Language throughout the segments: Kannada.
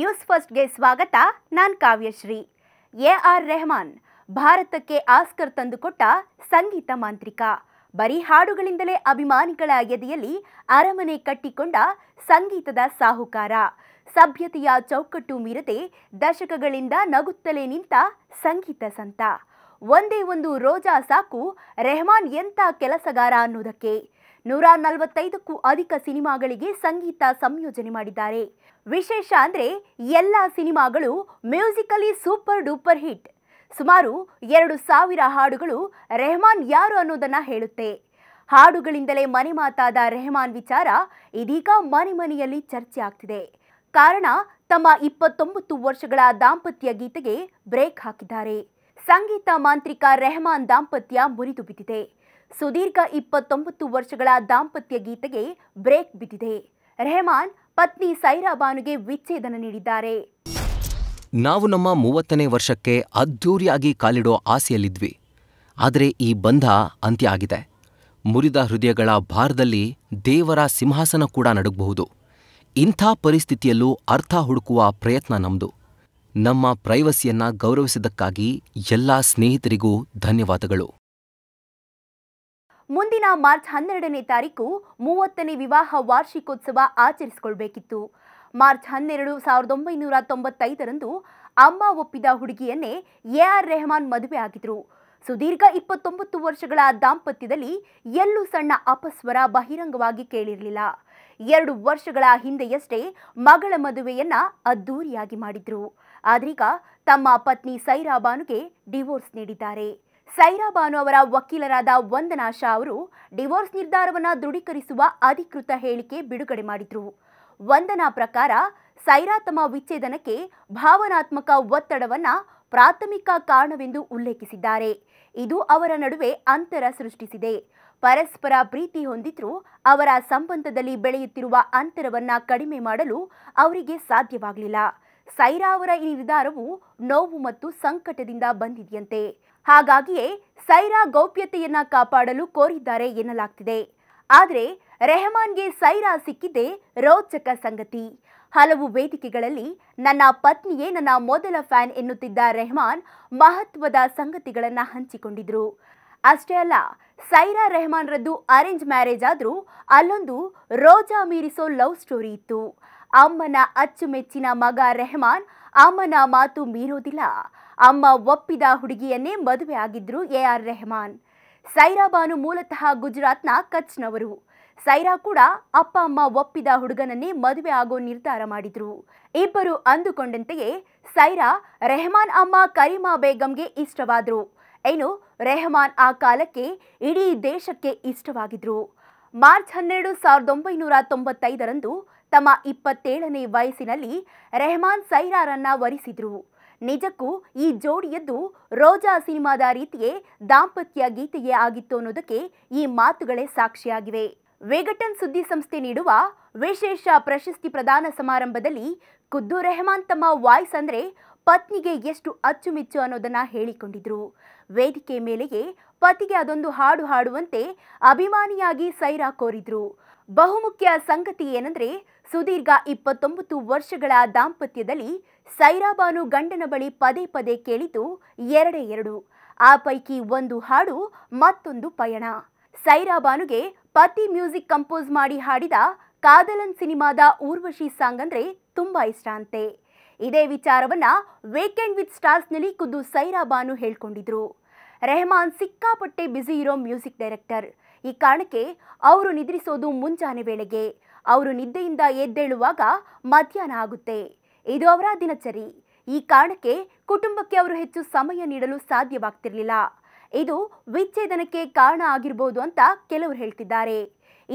ನ್ಯೂಸ್ ಫಸ್ಟ್ಗೆ ಸ್ವಾಗತ ನಾನು ಕಾವ್ಯಶ್ರೀ ಎ ಆರ್ ರೆಹಮಾನ್ ಭಾರತಕ್ಕೆ ಆಸ್ಕರ್ ತಂದುಕೊಟ್ಟ ಸಂಗೀತ ಮಾಂತ್ರಿಕ ಬರೀ ಹಾಡುಗಳಿಂದಲೇ ಅಭಿಮಾನಿಗಳ ಎದೆಯಲ್ಲಿ ಅರಮನೆ ಕಟ್ಟಿಕೊಂಡ ಸಂಗೀತದ ಸಾಹುಕಾರ ಸಭ್ಯತೆಯ ಚೌಕಟ್ಟು ಮೀರದೆ ದಶಕಗಳಿಂದ ನಗುತ್ತಲೇ ನಿಂತ ಸಂಗೀತ ಸಂತ ಒಂದೇ ಒಂದು ರೋಜಾ ಸಾಕು ರೆಹಮಾನ್ ಎಂಥ ಕೆಲಸಗಾರ ಅನ್ನೋದಕ್ಕೆ ನೂರ ನಲವತ್ತೈದಕ್ಕೂ ಅಧಿಕ ಸಿನಿಮಾಗಳಿಗೆ ಸಂಗೀತ ಸಂಯೋಜನೆ ಮಾಡಿದ್ದಾರೆ ವಿಶೇಷ ಅಂದರೆ ಎಲ್ಲ ಸಿನಿಮಾಗಳು ಮ್ಯೂಸಿಕಲಿ ಸೂಪರ್ ಡೂಪರ್ ಹಿಟ್ ಸುಮಾರು ಎರಡು ಸಾವಿರ ಹಾಡುಗಳು ರೆಹಮಾನ್ ಯಾರು ಅನ್ನೋದನ್ನು ಹೇಳುತ್ತೆ ಹಾಡುಗಳಿಂದಲೇ ಮನೆ ಮಾತಾದ ರೆಹಮಾನ್ ವಿಚಾರ ಇದೀಗ ಮನೆ ಮನೆಯಲ್ಲಿ ಚರ್ಚೆ ಆಗ್ತಿದೆ ಕಾರಣ ತಮ್ಮ ಇಪ್ಪತ್ತೊಂಬತ್ತು ವರ್ಷಗಳ ದಾಂಪತ್ಯ ಗೀತೆಗೆ ಬ್ರೇಕ್ ಹಾಕಿದ್ದಾರೆ ಸಂಗೀತ ಮಾಂತ್ರಿಕ ರೆಹಮಾನ್ ದಾಂಪತ್ಯ ಮುರಿದು ಬಿದ್ದಿದೆ ಸುದೀರ್ಘ ಇಪ್ಪತ್ತೊಂಬತ್ತು ವರ್ಷಗಳ ದಾಂಪತ್ಯ ಗೀತೆಗೆ ಬ್ರೇಕ್ ಬಿದ್ದಿದೆ ರೆಹಮಾನ್ ಪತ್ನಿ ಸೈರಾಬಾನುಗೆ ವಿಚ್ಛೇದನ ನೀಡಿದ್ದಾರೆ ನಾವು ನಮ್ಮ ಮೂವತ್ತನೇ ವರ್ಷಕ್ಕೆ ಅದ್ಧೂರಿಯಾಗಿ ಕಾಲಿಡೋ ಆಸೆಯಲ್ಲಿದ್ವಿ ಆದರೆ ಈ ಬಂಧ ಅಂತ್ಯ ಆಗಿದೆ ಮುರಿದ ಹೃದಯಗಳ ಭಾರದಲ್ಲಿ ದೇವರ ಸಿಂಹಾಸನ ಕೂಡ ನಡುಗಬಹುದು ಇಂಥ ಪರಿಸ್ಥಿತಿಯಲ್ಲೂ ಅರ್ಥ ಹುಡುಕುವ ಪ್ರಯತ್ನ ನಮ್ಮದು ನಮ್ಮ ಪ್ರೈವಸಿಯನ್ನ ಗೌರವಿಸಿದ್ದಕ್ಕಾಗಿ ಎಲ್ಲಾ ಸ್ನೇಹಿತರಿಗೂ ಧನ್ಯವಾದಗಳು ಮುಂದಿನ ಮಾರ್ಚ್ ಹನ್ನೆರಡನೇ ತಾರೀಕು ಮೂವತ್ತನೇ ವಿವಾಹ ವಾರ್ಷಿಕೋತ್ಸವ ಆಚರಿಸಿಕೊಳ್ಬೇಕಿತ್ತು ಮಾರ್ಚ್ ಹನ್ನೆರಡು ಸಾವಿರದ ಒಂಬೈನೂರ ತೊಂಬತ್ತೈದರಂದು ಅಮ್ಮ ಒಪ್ಪಿದ ಹುಡುಗಿಯನ್ನೇ ಎ ಆರ್ ರೆಹಮಾನ್ ಮದುವೆ ಆಗಿದ್ರು ಸುದೀರ್ಘ ಇಪ್ಪತ್ತೊಂಬತ್ತು ವರ್ಷಗಳ ದಾಂಪತ್ಯದಲ್ಲಿ ಎಲ್ಲೂ ಸಣ್ಣ ಅಪಸ್ವರ ಬಹಿರಂಗವಾಗಿ ಕೇಳಿರಲಿಲ್ಲ ಎರಡು ವರ್ಷಗಳ ಹಿಂದೆಯಷ್ಟೇ ಮಗಳ ಮದುವೆಯನ್ನ ಅದ್ದೂರಿಯಾಗಿ ಮಾಡಿದ್ರು ಆದ್ರೀಗ ತಮ್ಮ ಪತ್ನಿ ಸೈರಾಬಾನುಗೆ ಡಿವೋರ್ಸ್ ನೀಡಿದ್ದಾರೆ ಸೈರಾಬಾನು ಅವರ ವಕೀಲರಾದ ವಂದನಾ ಶಾ ಅವರು ಡಿವೋರ್ಸ್ ನಿರ್ಧಾರವನ್ನು ದೃಢೀಕರಿಸುವ ಅಧಿಕೃತ ಹೇಳಿಕೆ ಬಿಡುಗಡೆ ಮಾಡಿದ್ರು ವಂದನಾ ಪ್ರಕಾರ ಸೈರಾ ತಮ್ಮ ವಿಚ್ಛೇದನಕ್ಕೆ ಭಾವನಾತ್ಮಕ ಒತ್ತಡವನ್ನ ಪ್ರಾಥಮಿಕ ಕಾರಣವೆಂದು ಉಲ್ಲೇಖಿಸಿದ್ದಾರೆ ಇದು ಅವರ ನಡುವೆ ಅಂತರ ಸೃಷ್ಟಿಸಿದೆ ಪರಸ್ಪರ ಪ್ರೀತಿ ಹೊಂದಿದ್ರೂ ಅವರ ಸಂಬಂಧದಲ್ಲಿ ಬೆಳೆಯುತ್ತಿರುವ ಅಂತರವನ್ನ ಕಡಿಮೆ ಮಾಡಲು ಅವರಿಗೆ ಸಾಧ್ಯವಾಗಲಿಲ್ಲ ಸೈರಾ ಅವರ ಈ ನಿರ್ಧಾರವು ನೋವು ಮತ್ತು ಸಂಕಟದಿಂದ ಬಂದಿದೆಯಂತೆ ಹಾಗಾಗಿಯೇ ಸೈರಾ ಗೌಪ್ಯತೆಯನ್ನ ಕಾಪಾಡಲು ಕೋರಿದ್ದಾರೆ ಎನ್ನಲಾಗ್ತಿದೆ ಆದರೆ ರೆಹಮಾನ್ಗೆ ಸೈರಾ ಸಿಕ್ಕಿದ್ದೇ ರೋಚಕ ಸಂಗತಿ ಹಲವು ವೇದಿಕೆಗಳಲ್ಲಿ ನನ್ನ ಪತ್ನಿಯೇ ನನ್ನ ಮೊದಲ ಫ್ಯಾನ್ ಎನ್ನುತ್ತಿದ್ದ ರೆಹಮಾನ್ ಮಹತ್ವದ ಸಂಗತಿಗಳನ್ನು ಹಂಚಿಕೊಂಡಿದ್ರು ಅಷ್ಟೇ ಅಲ್ಲ ಸೈರಾ ರದ್ದು ಅರೇಂಜ್ ಮ್ಯಾರೇಜ್ ಆದರೂ ಅಲ್ಲೊಂದು ರೋಜಾ ಮೀರಿಸೋ ಲವ್ ಸ್ಟೋರಿ ಇತ್ತು ಅಮ್ಮನ ಅಚ್ಚುಮೆಚ್ಚಿನ ಮಗ ರೆಹಮಾನ್ ಅಮ್ಮನ ಮಾತು ಮೀರೋದಿಲ್ಲ ಅಮ್ಮ ಒಪ್ಪಿದ ಹುಡುಗಿಯನ್ನೇ ಮದುವೆ ಆಗಿದ್ರು ಎ ಆರ್ ರೆಹಮಾನ್ ಸೈರಾ ಬಾನು ಮೂಲತಃ ಗುಜರಾತ್ನ ಕಚ್ನವರು ಸೈರಾ ಕೂಡ ಅಪ್ಪ ಅಮ್ಮ ಒಪ್ಪಿದ ಹುಡುಗನನ್ನೇ ಮದುವೆ ಆಗೋ ನಿರ್ಧಾರ ಮಾಡಿದ್ರು ಇಬ್ಬರು ಅಂದುಕೊಂಡಂತೆಯೇ ಸೈರಾ ರೆಹಮಾನ್ ಅಮ್ಮ ಕರೀಮಾ ಬೇಗಂಗೆ ಇಷ್ಟವಾದ್ರು ಏನು ರೆಹಮಾನ್ ಆ ಕಾಲಕ್ಕೆ ಇಡೀ ದೇಶಕ್ಕೆ ಇಷ್ಟವಾಗಿದ್ರು ಮಾರ್ಚ್ ಹನ್ನೆರಡು ಸಾವಿರದ ಒಂಬೈನೂರ ತೊಂಬತ್ತೈದರಂದು ತಮ್ಮ ಇಪ್ಪತ್ತೇಳನೇ ವಯಸ್ಸಿನಲ್ಲಿ ರೆಹಮಾನ್ ಸೈರಾರನ್ನ ವರಿಸಿದ್ರು ನಿಜಕ್ಕೂ ಈ ಜೋಡಿಯದ್ದು ರೋಜಾ ಸಿನಿಮಾದ ರೀತಿಯೇ ದಾಂಪತ್ಯ ಗೀತೆಯೇ ಆಗಿತ್ತು ಅನ್ನೋದಕ್ಕೆ ಈ ಮಾತುಗಳೇ ಸಾಕ್ಷಿಯಾಗಿವೆ ವೇಗಟನ್ ಸುದ್ದಿ ಸಂಸ್ಥೆ ನೀಡುವ ವಿಶೇಷ ಪ್ರಶಸ್ತಿ ಪ್ರದಾನ ಸಮಾರಂಭದಲ್ಲಿ ಖುದ್ದು ರೆಹಮಾನ್ ತಮ್ಮ ವಾಯ್ಸ್ ಅಂದರೆ ಪತ್ನಿಗೆ ಎಷ್ಟು ಅಚ್ಚುಮೆಚ್ಚು ಅನ್ನೋದನ್ನ ಹೇಳಿಕೊಂಡಿದ್ರು ವೇದಿಕೆ ಮೇಲೆಯೇ ಪತಿಗೆ ಅದೊಂದು ಹಾಡು ಹಾಡುವಂತೆ ಅಭಿಮಾನಿಯಾಗಿ ಸೈರಾ ಕೋರಿದ್ರು ಬಹುಮುಖ್ಯ ಸಂಗತಿ ಏನಂದ್ರೆ ಸುದೀರ್ಘ ಇಪ್ಪತ್ತೊಂಬತ್ತು ವರ್ಷಗಳ ದಾಂಪತ್ಯದಲ್ಲಿ ಸೈರಾಬಾನು ಗಂಡನ ಬಳಿ ಪದೇ ಪದೇ ಕೇಳಿತು ಎರಡೇ ಎರಡು ಆ ಪೈಕಿ ಒಂದು ಹಾಡು ಮತ್ತೊಂದು ಪಯಣ ಸೈರಾಬಾನುಗೆ ಪತಿ ಮ್ಯೂಸಿಕ್ ಕಂಪೋಸ್ ಮಾಡಿ ಹಾಡಿದ ಕಾದಲನ್ ಸಿನಿಮಾದ ಊರ್ವಶಿ ಸಾಂಗ್ ಅಂದ್ರೆ ತುಂಬಾ ಇಷ್ಟ ಅಂತೆ ಇದೇ ವಿಚಾರವನ್ನ ವೀಕೆಂಡ್ ವಿತ್ ಸ್ಟಾರ್ಸ್ನಲ್ಲಿ ಖುದ್ದು ಸೈರಾ ಬಾನು ಹೇಳ್ಕೊಂಡಿದ್ರು ರೆಹಮಾನ್ ಸಿಕ್ಕಾಪಟ್ಟೆ ಬ್ಯುಸಿ ಇರೋ ಮ್ಯೂಸಿಕ್ ಡೈರೆಕ್ಟರ್ ಈ ಕಾರಣಕ್ಕೆ ಅವರು ನಿದ್ರಿಸೋದು ಮುಂಜಾನೆ ವೇಳೆಗೆ ಅವರು ನಿದ್ದೆಯಿಂದ ಎದ್ದೇಳುವಾಗ ಮಧ್ಯಾಹ್ನ ಆಗುತ್ತೆ ಇದು ಅವರ ದಿನಚರಿ ಈ ಕಾರಣಕ್ಕೆ ಕುಟುಂಬಕ್ಕೆ ಅವರು ಹೆಚ್ಚು ಸಮಯ ನೀಡಲು ಸಾಧ್ಯವಾಗ್ತಿರಲಿಲ್ಲ ಇದು ವಿಚ್ಛೇದನಕ್ಕೆ ಕಾರಣ ಆಗಿರ್ಬೋದು ಅಂತ ಕೆಲವರು ಹೇಳ್ತಿದ್ದಾರೆ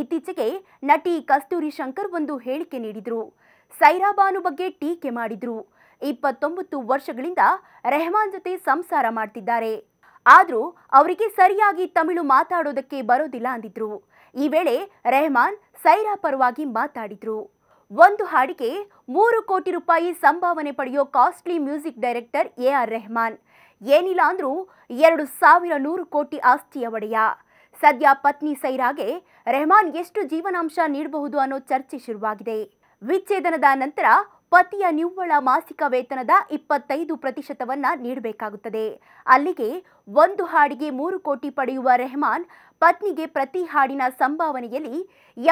ಇತ್ತೀಚೆಗೆ ನಟಿ ಕಸ್ತೂರಿ ಶಂಕರ್ ಒಂದು ಹೇಳಿಕೆ ನೀಡಿದರು ಸೈರಾಬಾನು ಬಗ್ಗೆ ಟೀಕೆ ಮಾಡಿದ್ರು ಇಪ್ಪತ್ತೊಂಬತ್ತು ವರ್ಷಗಳಿಂದ ರೆಹಮಾನ್ ಜೊತೆ ಸಂಸಾರ ಮಾಡ್ತಿದ್ದಾರೆ ಆದರೂ ಅವರಿಗೆ ಸರಿಯಾಗಿ ತಮಿಳು ಮಾತಾಡೋದಕ್ಕೆ ಬರೋದಿಲ್ಲ ಅಂದಿದ್ರು ಈ ವೇಳೆ ರೆಹಮಾನ್ ಸೈರಾ ಪರವಾಗಿ ಮಾತಾಡಿದ್ರು ಒಂದು ಹಾಡಿಗೆ ಮೂರು ಕೋಟಿ ರೂಪಾಯಿ ಸಂಭಾವನೆ ಪಡೆಯೋ costly music director A R Rehman ಏನಿಲ್ಲ ಅಂದ್ರೂ ಎರಡು ಸಾವಿರ ನೂರು ಕೋಟಿ ಆಸ್ತಿಯ ಒಡೆಯ ಸದ್ಯ ಪತ್ನಿ ಸೈರಾಗೆ ರೆಹಮಾನ್ ಎಷ್ಟು ಜೀವನಾಂಶ ನೀಡಬಹುದು ಅನ್ನೋ ಚರ್ಚೆ ಶುರುವಾಗಿದೆ ವಿಚ್ಛೇದನದ ನಂತರ ಪತಿಯ ನಿವ್ವಳ ಮಾಸಿಕ ವೇತನದ ಇಪ್ಪತ್ತೈದು ಪ್ರತಿಶತವನ್ನ ನೀಡಬೇಕಾಗುತ್ತದೆ ಅಲ್ಲಿಗೆ ಒಂದು ಹಾಡಿಗೆ ಮೂರು ಕೋಟಿ ಪಡೆಯುವ ರೆಹಮಾನ್ ಪತ್ನಿಗೆ ಪ್ರತಿ ಹಾಡಿನ ಸಂಭಾವನೆಯಲ್ಲಿ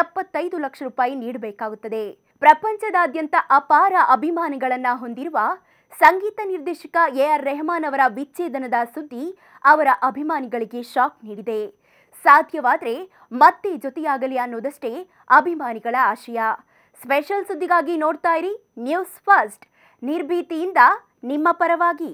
ಎಪ್ಪತ್ತೈದು ಲಕ್ಷ ರೂಪಾಯಿ ನೀಡಬೇಕಾಗುತ್ತದೆ ಪ್ರಪಂಚದಾದ್ಯಂತ ಅಪಾರ ಅಭಿಮಾನಿಗಳನ್ನ ಹೊಂದಿರುವ ಸಂಗೀತ ನಿರ್ದೇಶಕ ಎ ಆರ್ ರೆಹಮಾನ್ ಅವರ ವಿಚ್ಛೇದನದ ಸುದ್ದಿ ಅವರ ಅಭಿಮಾನಿಗಳಿಗೆ ಶಾಕ್ ನೀಡಿದೆ ಸಾಧ್ಯವಾದರೆ ಮತ್ತೆ ಜೊತೆಯಾಗಲಿ ಅನ್ನೋದಷ್ಟೇ ಅಭಿಮಾನಿಗಳ ಆಶಯ ಸ್ಪೆಷಲ್ ಸುದ್ದಿಗಾಗಿ ನೋಡ್ತಾ ಇರಿ ನ್ಯೂಸ್ ಫಸ್ಟ್ ನಿರ್ಭೀತಿಯಿಂದ ನಿಮ್ಮ ಪರವಾಗಿ